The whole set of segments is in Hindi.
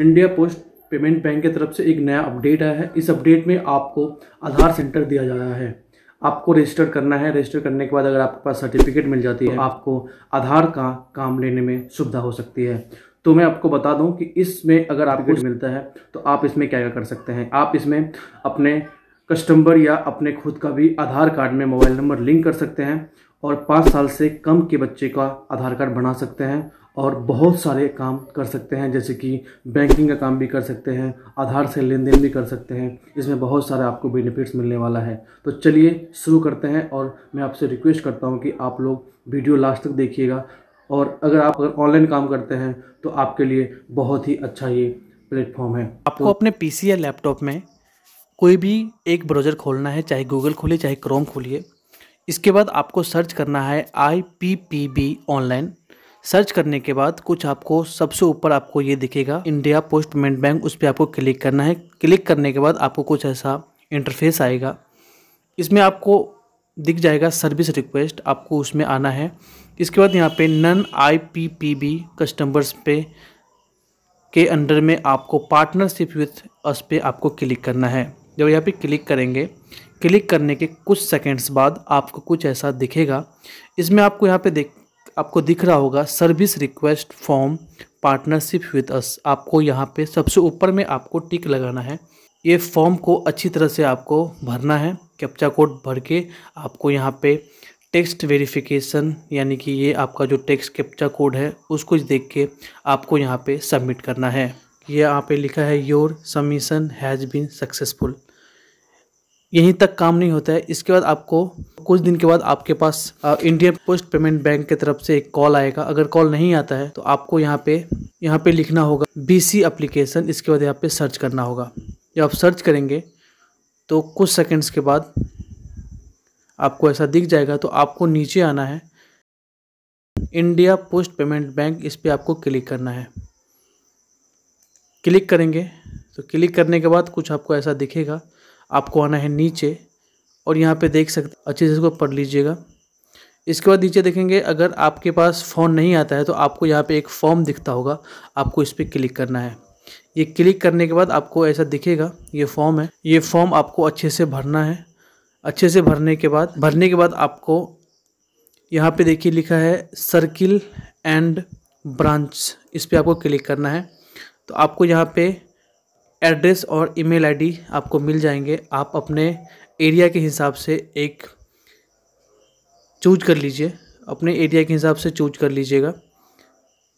इंडिया पोस्ट पेमेंट बैंक की तरफ से एक नया अपडेट आया है इस अपडेट में आपको आधार सेंटर दिया जा रहा है आपको रजिस्टर करना है रजिस्टर करने के बाद अगर आपके पास सर्टिफिकेट मिल जाती है तो आपको आधार का काम लेने में सुविधा हो सकती है तो मैं आपको बता दूं कि इसमें अगर आपको मिलता है तो आप इसमें क्या क्या कर सकते हैं आप इसमें अपने कस्टमर या अपने खुद का भी आधार कार्ड में मोबाइल नंबर लिंक कर सकते हैं और पाँच साल से कम के बच्चे का आधार कार्ड बना सकते हैं और बहुत सारे काम कर सकते हैं जैसे कि बैंकिंग का काम भी कर सकते हैं आधार से लेन देन भी कर सकते हैं इसमें बहुत सारे आपको बेनिफिट्स मिलने वाला है तो चलिए शुरू करते हैं और मैं आपसे रिक्वेस्ट करता हूँ कि आप लोग वीडियो लास्ट तक देखिएगा और अगर आप अगर ऑनलाइन काम करते हैं तो आपके लिए बहुत ही अच्छा ये प्लेटफॉर्म है आपको तो, अपने पी या लैपटॉप में कोई भी एक ब्राउज़र खोलना है चाहे गूगल खोलिए चाहे क्रोम खोलिए इसके बाद आपको सर्च करना है I P P B online search करने के बाद कुछ आपको सबसे ऊपर आपको ये दिखेगा इंडिया पोस्ट पेमेंट बैंक उस पर आपको क्लिक करना है क्लिक करने के बाद आपको कुछ ऐसा इंटरफेस आएगा इसमें आपको दिख जाएगा सर्विस रिक्वेस्ट आपको उसमें आना है इसके बाद यहाँ पे नन आईपीपीबी कस्टमर्स पे के अंडर में आपको पार्टनरशिप विथ अस पे आपको क्लिक करना है जब यहाँ पे क्लिक करेंगे क्लिक करने के कुछ सेकेंड्स बाद आपको कुछ ऐसा दिखेगा इसमें आपको यहाँ पे देख आपको दिख रहा होगा service request form partnership with us आपको यहाँ पे सबसे ऊपर में आपको टिक लगाना है ये फॉर्म को अच्छी तरह से आपको भरना है कैप्चा कोड भर के आपको यहाँ पे टेक्स्ट वेरिफिकेशन यानी कि ये आपका जो टेक्स्ट कैप्चा कोड है उसको देख के आपको यहाँ पे सबमिट करना है ये यहाँ पे लिखा है your submission has been successful यहीं तक काम नहीं होता है इसके बाद आपको कुछ दिन के बाद आपके पास इंडिया पोस्ट पेमेंट बैंक की तरफ से एक कॉल आएगा अगर कॉल नहीं आता है तो आपको यहाँ पे यहाँ पे लिखना होगा बी सी अप्लीकेशन इसके बाद यहाँ पे सर्च करना होगा जब आप सर्च करेंगे तो कुछ सेकंड्स के बाद आपको ऐसा दिख जाएगा तो आपको नीचे आना है इंडिया पोस्ट पेमेंट बैंक इस पर आपको क्लिक करना है क्लिक करेंगे तो क्लिक करने के बाद कुछ आपको ऐसा दिखेगा आपको आना है नीचे और यहाँ पे देख सकते अच्छे से इसको पढ़ लीजिएगा इसके बाद नीचे देखेंगे अगर आपके पास फ़ोन नहीं आता है तो आपको यहाँ पे एक फॉर्म दिखता होगा आपको इस पर क्लिक करना है ये क्लिक करने के बाद आपको ऐसा दिखेगा ये फॉर्म है ये फॉर्म आपको अच्छे से भरना है अच्छे से भरने के बाद भरने के बाद आपको यहाँ पे देखिए लिखा है सर्किल एंड ब्रांच इस पर आपको क्लिक करना है तो आपको यहाँ पर एड्रेस और ईमेल आईडी आपको मिल जाएंगे आप अपने एरिया के हिसाब से एक चूज कर लीजिए अपने एरिया के हिसाब से चूज कर लीजिएगा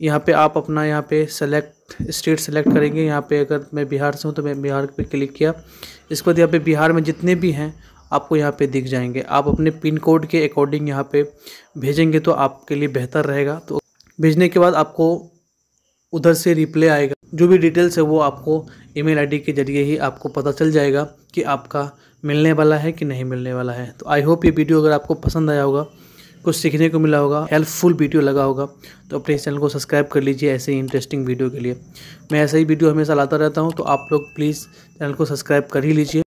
यहाँ पे आप अपना यहाँ पे सेलेक्ट स्टेट सेलेक्ट करेंगे यहाँ पे अगर मैं बिहार से हूँ तो मैं बिहार पे क्लिक किया इसके बाद यहाँ पे बिहार में जितने भी हैं आपको यहाँ पे दिख जाएंगे आप अपने पिन कोड के अकॉर्डिंग यहाँ पे भेजेंगे तो आपके लिए बेहतर रहेगा तो भेजने के बाद आपको उधर से रिप्ले आएगा जो भी डिटेल्स है वो आपको ईमेल आईडी के ज़रिए ही आपको पता चल जाएगा कि आपका मिलने वाला है कि नहीं मिलने वाला है तो आई होप ये वीडियो अगर आपको पसंद आया होगा कुछ सीखने को मिला होगा हेल्पफुल वीडियो लगा होगा तो अपने इस चैनल को सब्सक्राइब कर लीजिए ऐसे ही इंटरेस्टिंग वीडियो के लिए मैं ऐसे ही वीडियो हमेशा लाता रहता हूँ तो आप लोग प्लीज़ चैनल को सब्सक्राइब कर ही लीजिए